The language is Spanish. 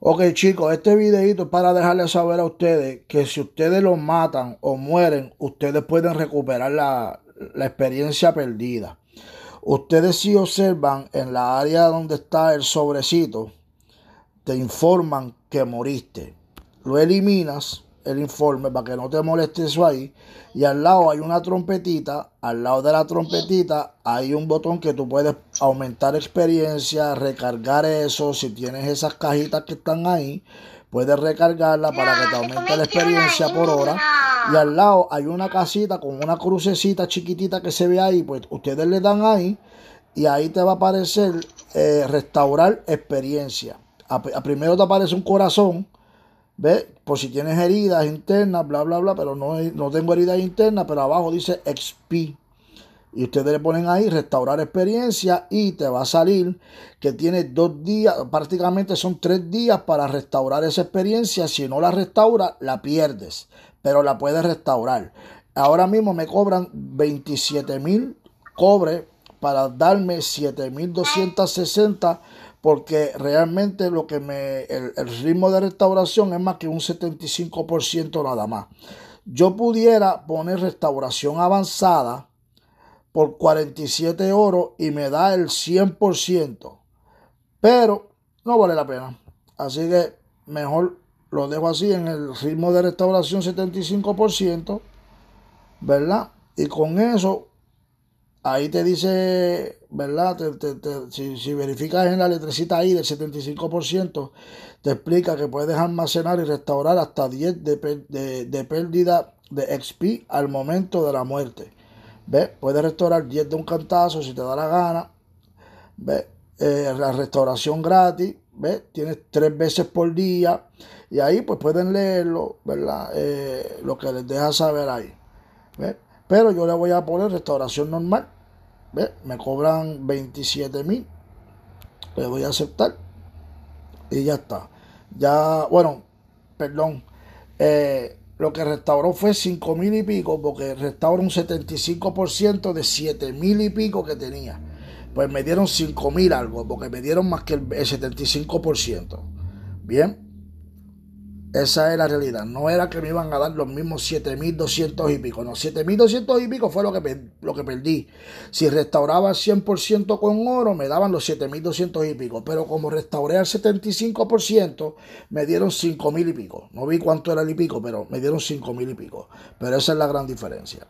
Ok chicos, este videito es para dejarles saber a ustedes que si ustedes los matan o mueren, ustedes pueden recuperar la, la experiencia perdida. Ustedes si observan en la área donde está el sobrecito, te informan que moriste. Lo eliminas el informe para que no te moleste eso ahí. Y al lado hay una trompetita, al lado de la trompetita hay un botón que tú puedes aumentar experiencia, recargar eso, si tienes esas cajitas que están ahí, puedes recargarla para que te aumente la experiencia por hora. Y al lado hay una casita con una crucecita chiquitita que se ve ahí, pues ustedes le dan ahí y ahí te va a aparecer eh, restaurar experiencia. a primero te aparece un corazón ve Por si tienes heridas internas, bla, bla, bla, pero no, no tengo heridas internas, pero abajo dice XP. Y ustedes le ponen ahí restaurar experiencia y te va a salir que tienes dos días, prácticamente son tres días para restaurar esa experiencia. Si no la restaura, la pierdes, pero la puedes restaurar. Ahora mismo me cobran 27 mil cobre para darme 7260 porque realmente lo que me el, ritmo de restauración es más que un 75% nada más. Yo pudiera poner restauración avanzada por 47 oro y me da el 100%, pero no vale la pena. Así que mejor lo dejo así en el ritmo de restauración 75%, ¿verdad? Y con eso ahí te dice, ¿verdad? si, verificas en la letrecita ahí del 75%, te explica que puedes almacenar y restaurar hasta 10 de, de, pérdida de XP al momento de la muerte. ¿Ves? Puedes restaurar 10 de un cantazo si te da la gana. ¿Ves? Eh, la restauración gratis. ¿Ves? Tienes tres veces por día. Y ahí pues pueden leerlo, ¿verdad? Eh, lo que les deja saber ahí. ¿Ves? Pero yo le voy a poner restauración normal. ¿Ve? Me cobran 27 mil. Le voy a aceptar. Y ya está. Ya, bueno, perdón. Eh, lo que restauró fue 5.000 mil y pico, porque restauró un 75% de 7.000 mil y pico que tenía. Pues me dieron 5.000 mil algo, porque me dieron más que el, el 75%. Bien. Esa es la realidad. No era que me iban a dar los mismos 7.200 y pico. No, 7.200 y pico fue lo que, lo que perdí. Si restauraba 100% con oro, me daban los 7.200 y pico. Pero como restauré al 75%, me dieron 5.000 y pico. No vi cuánto era el y pico, pero me dieron 5.000 y pico. Pero esa es la gran diferencia.